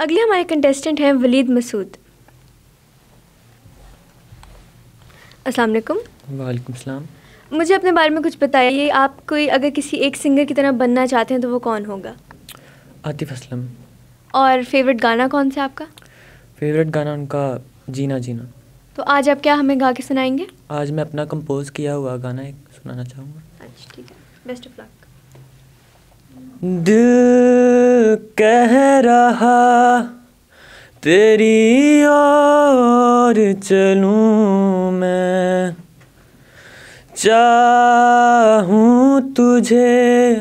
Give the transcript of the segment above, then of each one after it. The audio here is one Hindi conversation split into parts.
अगले हमारे कंटेस्टेंट हैं वलीद मसूद अस्सलाम वालेकुम वालेकुम सलाम मुझे अपने बारे में कुछ बताइए आप कोई अगर किसी एक सिंगर की तरह बनना चाहते हैं तो वो कौन होगा आतिफ असलम और फेवरेट गाना कौन सा आपका फेवरेट गाना उनका जीना जीना तो आज आप क्या हमें गा के सुनाएंगे आज मैं अपना कंपोज किया हुआ गाना एक सुनाना चाहूँगा अच्छा ठीक है बेस्ट ऑफ लक दिल कह रहा तेरी और चलूँ मैं चाहूं तुझे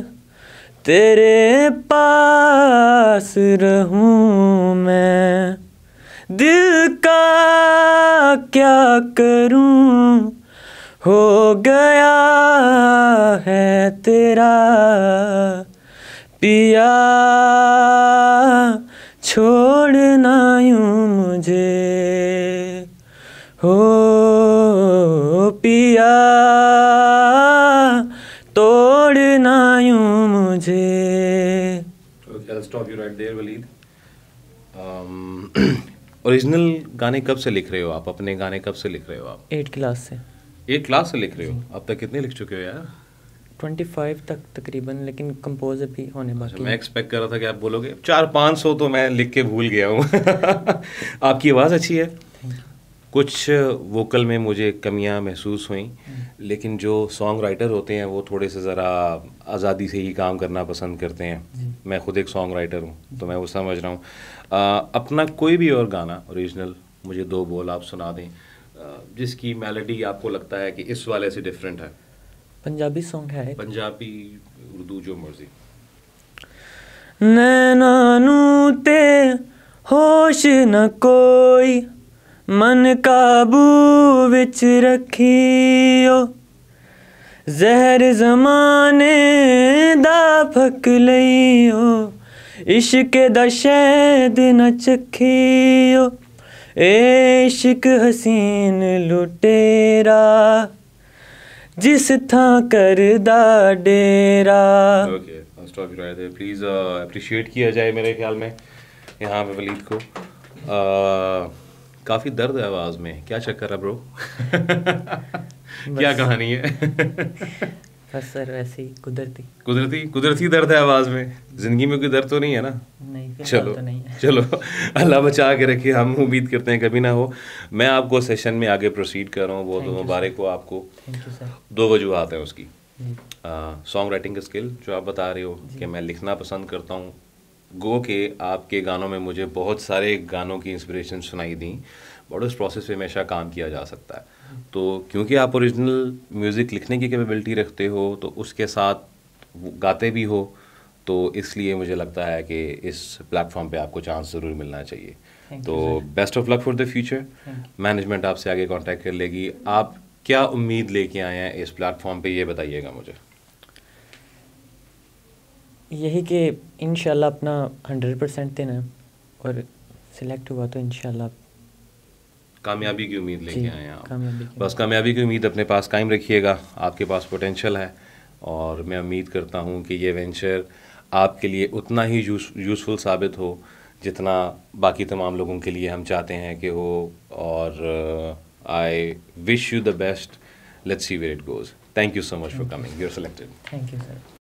तेरे पास रहूं मैं दिल का क्या करूं हो गया है तेरा पिया छोड़ना यूं मुझे हो पिया तोड़ना यूं मुझे ओरिजिनल um, गाने कब से लिख रहे हो आप अपने गाने कब से लिख रहे हो आप एट क्लास से एट क्लास से लिख रहे हो अब तक कितने लिख चुके हो यार ट्वेंटी फाइव तक तकरीबन लेकिन कंपोज भी होने अच्छा, बाकी मैं एक्सपेक्ट कर रहा था कि आप बोलोगे चार पाँच सौ तो मैं लिख के भूल गया हूँ आपकी आवाज़ अच्छी है कुछ वोकल में मुझे कमियाँ महसूस हुई hmm. लेकिन जो सॉन्ग राइटर होते हैं वो थोड़े से ज़रा आज़ादी से ही काम करना पसंद करते हैं hmm. मैं खुद एक सॉन्ग राइटर हूँ तो मैं वो समझ रहा हूँ अपना कोई भी और गाना ओरिजिनल मुझे दो बोल आप सुना दें जिसकी मेलोडी आपको लगता है कि इस वाले से डिफरेंट है ਪੰਜਾਬੀ Song ਹੈ ਪੰਜਾਬੀ ਉਰਦੂ ਜੋ ਮਰਜ਼ੀ ਨੈਣਾ ਨੂੰ ਤੇ ਹੋਸ਼ ਨ ਕੋਈ ਮਨ ਕਾਬੂ ਵਿੱਚ ਰੱਖੀਓ ਜ਼ਹਿਰ ਜ਼ਮਾਨੇ ਦਾ ਫਕ ਲਈਓ ਇਸ਼ਕ ਦਾ ਸ਼ਹਿਦ ਨ ਚਖੀਓ ਏ ਇਸ਼ਕ ਹਸੀਨ ਲੁਟੇਰਾ जिस था कर दा डेरा ओके प्लीज अप्रिशिएट किया जाए मेरे ख्याल में यहाँ पे वलीद को uh, काफ़ी दर्द है आवाज़ में क्या चक्कर है ब्रो क्या कहानी है बस सर वैसे ही कुदरती कुदरती कुदरती दर्द है आवाज़ में ज़िंदगी में कोई दर्द तो नहीं है ना नहीं चलो तो नहीं है। चलो अल्लाह बचा के रखे हम उम्मीद करते हैं कभी ना हो मैं आपको सेशन में आगे प्रोसीड कर रहा हूँ बहुत तो मुबारक हो आपको दो वजूहत हैं उसकी सॉन्ग राइटिंग का स्किल जो आप बता रहे हो कि मैं लिखना पसंद करता हूँ गो के आपके गानों में मुझे बहुत सारे गानों की इंस्पिरेशन सुनाई दी बट उस प्रोसेस पे हमेशा काम किया जा सकता है तो क्योंकि आप ओरिजिनल म्यूज़िक लिखने की कैपेबिलिटी रखते हो तो उसके साथ गाते भी हो तो इसलिए मुझे लगता है कि इस प्लेटफॉर्म पे आपको चांस ज़रूर मिलना चाहिए तो best of luck for the future management आपसे आगे कांटेक्ट कर लेगी आप क्या उम्मीद लेके आए हैं इस प्लेटफॉर्म पे ये बताइएगा मुझे यही कि इन अपना हंड्रेड परसेंट देना और सिलेक्ट हुआ तो इनशाला कामयाबी की उम्मीद लेके आए हैं आप बस कामयाबी की उम्मीद अपने पास कायम रखिएगा आपके पास पोटेंशल है और मैं उम्मीद करता हूँ कि ये वेंचर आपके लिए उतना ही यूज़फुल साबित हो जितना बाकी तमाम लोगों के लिए हम चाहते हैं कि हो और I wish you the best let's see where it goes thank you so much for coming you are selected thank you sir